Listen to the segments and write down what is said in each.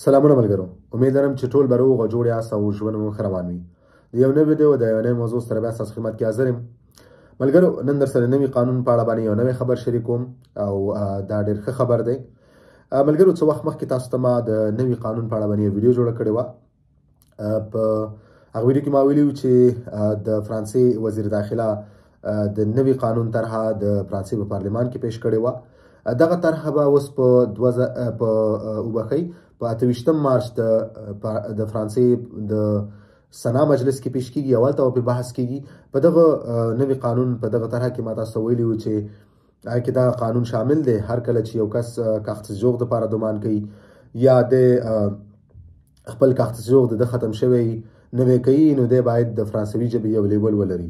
سلامونه ملګرو امید لرم چې ټول به روغ او جوړ یاست او ژوند مو ښه روان وي د یو نوي ویډیو د یو نوي موضوع سره بیا ستاسو خدمت کې حاضر یم ملګرو نن درسره نوي قانون په اړه باندې یو نوی خبر شریکوم او دا ډېر ښه خبر دی ملګرو څه وخت مخکې تاسو ته ما د نوي قانون په اړه باندې ویډیو جوړه کړې وه په هغه ویډیو کې ما ویلي چې د فرانسې وزیر داخله د نوي قانون طرحه د فرانسې په پارلمان کې پیښ کړې وه دغه طرحه به اوس په په وبخۍ په 28 مارچ د د فرانسې د سنا مجلس کې پیش کیږي اول ته په بحث کیږي په دغه نوی قانون په دغه طرحه کې ما تاسو ویلی و چې کې دا قانون شامل دی هر کله چې یو کس کاغذ جوړ د پاره دومان کوي یا د خپل کاغذ جوړ د ختم شوی نوې کوي نو دی باید د فرانسوي ژبې یو لیبل ولري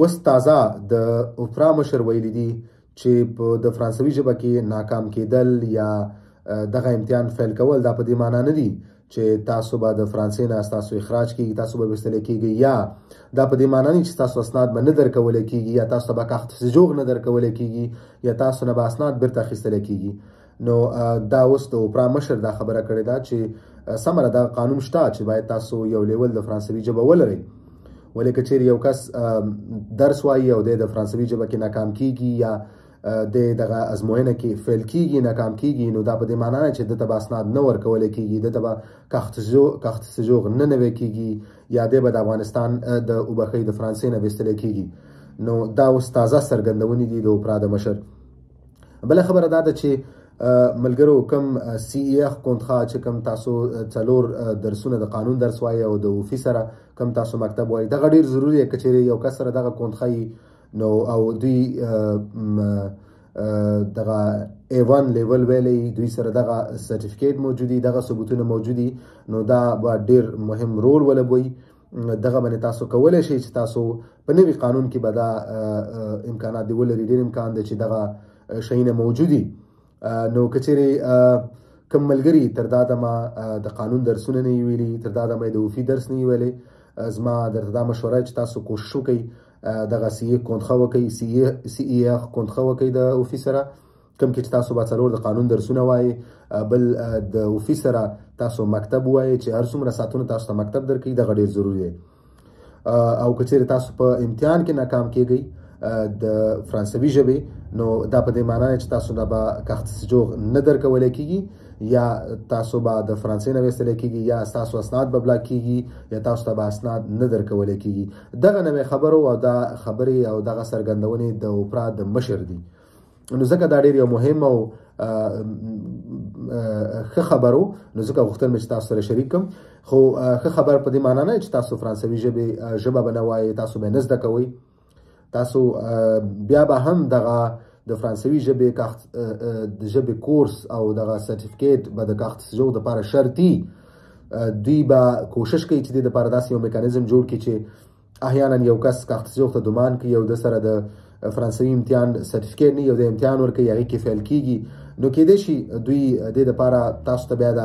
وس تازه د اوپرا مشر ویلی دی چې په د فرانسوي ژبه کې ناکام کېدل یا دغه امتحان فیل کول دا په دې معنی نه دی چې تاسو به د فرانسې نه تاسو اخراج کیږي تاسو به وستل کیږي یا دا په دې معنی نه چې تاسو اسناد به نه درکول کیږي یا تاسو به کاخت سجوغ نه درکول کیږي یا تاسو نه به اسناد بیرته اخیستل کیږي نو دا اوس د اوپرا مشر دا خبره کړې ده چې سمره دا قانون شته چې باید تاسو یو لیول د فرانسوي ژبه ولرئ ولیکه چیرې یو کس درس وایي او د فرانسوي ژبه کې ناکام کیږي یا د دغه ازموینه کې فیل کیږي ناکام کیږي نو دا په دې معنی نه چې د تبا اسناد نه ورکول کیږي د تبا کښت سجوغ نه نوي کیږي یا د افغانستان د اوبخې د فرانسې نه وستل کیږي نو دا اوس تازه سرګندونې دي د اوپرا د مشر بل خبره دا ده چې ملګرو کم سی ای اخ کونتخا چې کم تاسو څلور درسونه د قانون درس وایي او د اوفیسره کم تاسو مکتب وایي دغه ډیر ضروری کچېری یو کس سره دغه کونتخای نو او دوی دغه A1 لیول ویلې دوی سره دغه سرټیفیکیټ موجودي دغه ثبوتونه موجودي نو دا به ډیر مهم رول ولوبوي دغه باندې تاسو کولای شئ چې تاسو په نوي قانون کې به دا امکانات دی ولري ډېر امکان دی چې دغه شیونه موجودي نو کچېرې کم ملګری تر دا دمه د قانون درسونه نه ویلي تر دا دمه د وفي درس نه ویلي زما درته دا مشوره چې تاسو کوشش وکئ دغه سی ای کونخه وکي سی ای اخ کونخه وکي د افیسره کم کې تاسو به څلور د قانون درسونه وایي بل د افیسره تاسو مکتب وایي چې هر څومره ساتونه تاسو ته مکتب درکړي دغه ډیر ضروری دی او کچېره تاسو په امتحان کې ناکام کیږئ د فرانسوي ژبې نو دا په دې معنی چې تاسو نه به کاخت سجوغ نه درکول کیږي یا تاسو به د فرانسې نه ویستل کیږي یا تاسو اسناد به بلا کیږي یا تاسو ته اسناد نه درکول کیږي دغه نوې خبرو او دا خبرې او دغه سرګندونې د اوپرا د مشر دي نو ځکه دا ډیر یو مهم او خه خبرو نو ځکه غوښتل مې چې تاسو سره شریک کوم خو خه خبر په دې معنی نه چې تاسو فرانسوي ژبه ژبه بنوایي تاسو به نزد کوي تاسو بیا به هم دغه د فرانسوي ژبې کاخت د ژبې کورس او دغه سرټیفیکیټ به د کاخت جو د لپاره شرطي دوی به کوشش کوي چې د لپاره داسې یو میکانیزم جوړ کړي چې احیانا یو کس کاخت جو ته دومان کوي او د سره د فرانسوي امتحان سرټیفیکیټ نه یو د امتحان ورکوي هغه کې فیل کیږي نو کې دې شي دوی د دې لپاره تاسو ته بیا د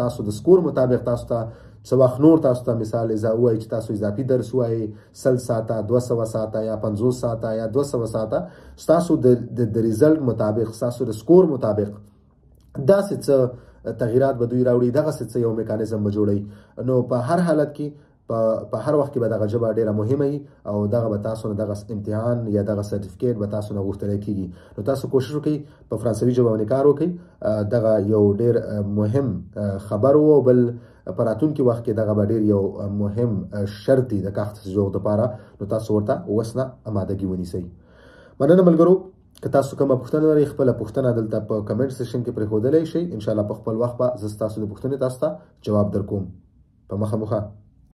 تاسو د سکور مطابق تاسو ته څو وخت نور تاسو ته مثال زاوی چې تاسو اضافي درس وایي سل ساته 200 ساته یا 500 ساته یا 200 ساته تاسو د د ریزلټ مطابق تاسو د سکور مطابق دا څه تغیرات به دوی راوړي دغه څه یو میکانیزم به جوړي نو په هر حالت کې په هر وخت کې به دغه جبه ډیره مهمه وي او دغه به تاسو نه دغه امتحان یا دغه سرټیفیکیټ به تاسو نه غوښتل کیږي نو تاسو کوشش وکړئ په فرانسوي ژبه باندې کار وکړئ دغه یو ډیر مهم خبر وو بل په راتلونکي وخت کې دغه به ډیر یو مهم شرط دی د کاخت زوغ لپاره نو تاسو ورته وسنه آمادګي ونیسئ مننه ملګرو که تاسو کومه پوښتنه لرئ خپل پوښتنه دلته په کمنټ سیکشن کې پرې خوده لای شئ ان شاء الله په خپل وخت به زه تاسو د پوښتنې تاسو ته جواب درکوم په مخه مخه